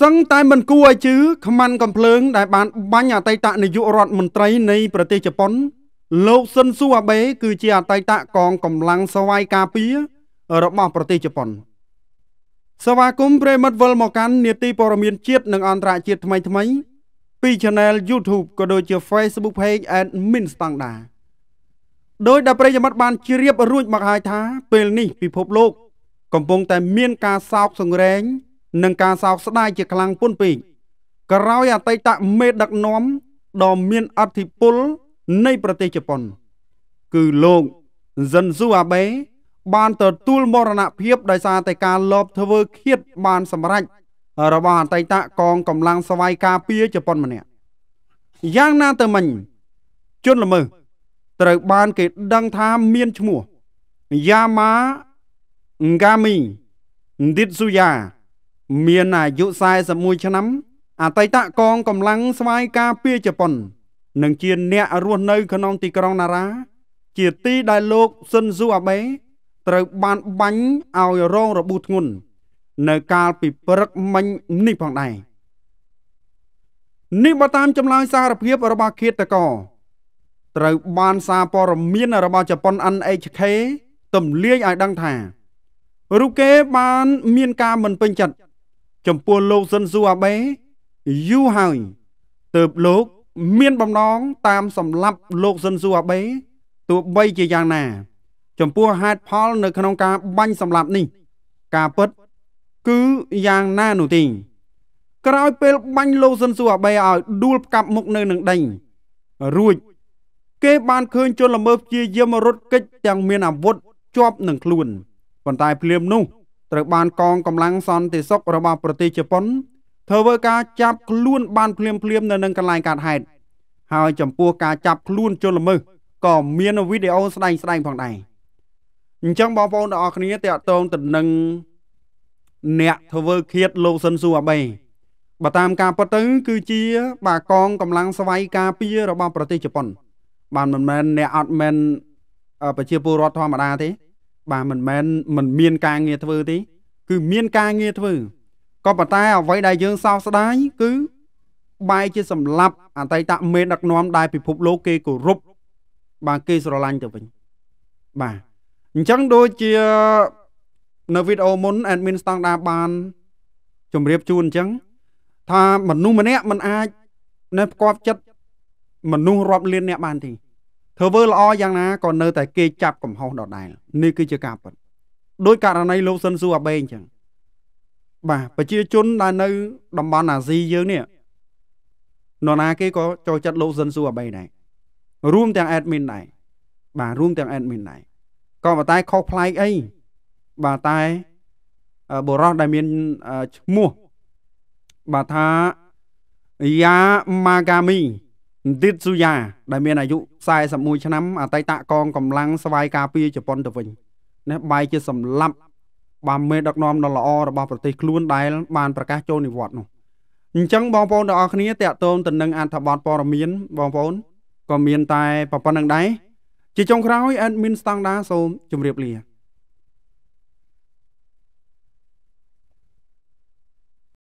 សឹងតែមិនគួរឲ្យជឿខ្មាន់កំភ្លើង ដែលបាន បាញ់អតីតនាយករដ្ឋមន្ត្រីនៃ ប្រទេសជប៉ុន លោកស៊ុនស៊ូអាបេគឺជាអតីតកងកម្លាំងស្វ័យការពាររបស់ប្រទេសជប៉ុនសវាគមប្រិមិត្តវិលមកកាន់នេតិព័រមានជាតិនិងអន្តរជាតិថ្មីថ្មី ពី Channel YouTube ក៏ដូចជា Facebook Page Admin Standard ដោយដែលប្រិយមិត្តបានជ្រាបរួចមកហើយថា ពេលនេះពិភពលោក កំពុងតែមានការសោកសង្រេងនិងការសោកស្ដាយជាខ្លាំងពន់ពេកក្រោយអតីតមេដឹកនាំដ៏មានអធិពលនៃប្រទេសជប៉ុន គឺលោកស៊ិនស៊ូអាបេបានទទួលមរណភាពដោយសារតែការលបធ្វើឃាតបានសម្រេចរបស់អតីតកងកម្លាំងស្វ័យការពារជប៉ុនម្នាក់យ៉ាងណាទៅមិញជនល្មើសត្រូវបានគេដឹងថាមានឈ្មោះយ៉ាម៉ាងាមីឌីតស៊ូយ៉ាមានអាយុ41ឆ្នាំអតីតកងកម្លាំងស្វ័យការពារជប៉ុននិងជាអ្នករស់នៅ ក្នុង ទីក្រុងណារ៉ាជាទីដែលលោកស៊ុនស៊ូអាបេត្រូវបានបាញ់ឲ្យរងរបួសធ្ងន់នៅកាលពីព្រឹកមិញនេះផងដែរនេះបើតាមចម្លើយសារភាពរបស់ឃាតករត្រូវបានសារព័ត៌មាន របស់ជប៉ុន NHK ទម្លាយឲ្យដឹងថារូគេបាន មានការមិនពេញចិត្តចំពោះលោកស៊ិនស៊ូអាបេយូរហើយទើបលោកមានបំណងតាមសម្លាប់លោកស៊ិនស៊ូអាបេទោះបីជាយ៉ាងណាចំពោះហេតុផលនៅក្នុងការបាញ់សម្លាប់នេះ ការពិតគឺយ៉ាងណានោះទី ក្រោយពេលបាញ់លោកស៊ិនស៊ូអាបេឲ្យដួលផ្កាប់មុខនៅនឹងដេញរួចគេ បានឃើញជនល្មើសព្យាយាមរត់គេចទាំងមានអាវុធជាប់នឹងខ្លួនប៉ុន្តែភ្លាមនោះត្រូវបានកងកម្លាំងសន្តិសុខរបស់ប្រទេសជប៉ុនធ្វើការចាប់ខ្លួនបានភ្លាមភ្លាមនៅនឹងកន្លែងកើតហេតុហើយចំពោះការចាប់ខ្លួនជនល្មើសក៏មានវីដេអូស្ដែងស្ដែងផងដែរអញ្ចឹងបងប្អូនទាំងអស់គ្នាតកតងទៅនឹងអ្នកធ្វើឃាតលោកស៊ិនស៊ូអាបេបើតាមការពិតទៅគឺជាបាកងកម្លាំងស្វ័យការពាររបស់ប្រទេសជប៉ុន បានមិនមែនអ្នកអត់មែនប្រជាពលរដ្ឋធម្មតាទេបាទមិនមែនមិនមានការងារធ្វើទេគឺមាន ការងារធ្វើក៏ប៉ុន្តែអ្វីដែលយើងសោកស្ដាយគឺបែរជាសម្លាប់អតីតមេដឹកនាំដែលពិភពលោកគេគោរពបាទគេស្រឡាញ់ទៅវិញបាទអញ្ចឹងដូចជានៅវីដេអូមុន admin ស្តង់ដាបានជម្រាបជូនអញ្ចឹងថាមនុស្សម្នាក់មិនអាចនៅផ្គាប់ចិត្តមនុស្សរាប់លានអ្នកបានទេធ្វើល្អយ៉ាងណាក៏នៅតែគេចាប់កំហុសដដែលនេះគឺជាការពិតដោយករណីលោកស៊ិនស៊ូអាបេអញ្ចឹងបាទប្រជាជនដែលនៅតំបន់អាស៊ីយើងនេះនរណាគេក៏ចូលចិត្តលោកស៊ិនស៊ូអាបេដែររួមទាំង admin ដែរបាទរួមទាំង admin ដែរក៏ប៉ុន្តែខុសប្លែកអីបាទតែបរោះដែលមានឈ្មោះបាទថាយ៉ាម៉ាកាមីឌីតស៊ូយ៉ាដែលមានអាយុ41ឆ្នាំអតីតកងកម្លាំងស្វ័យការពារជប៉ុនទៅវិញនេះបែរជាសម្លាប់បានមេដឹកនាំដ៏ល្អរបស់ប្រទេសខ្លួនដែល បានប្រកាសចូលនិវត្តន៍នោះអញ្ចឹងបងប្អូនទាំងអស់គ្នាតកតងទៅនឹងអត្ថបទព័ត៌មានបងប្អូនក៏មានតែប៉ុណ្្នឹងដែរជាចុងក្រោយ admin standard សូមជម្រាបលា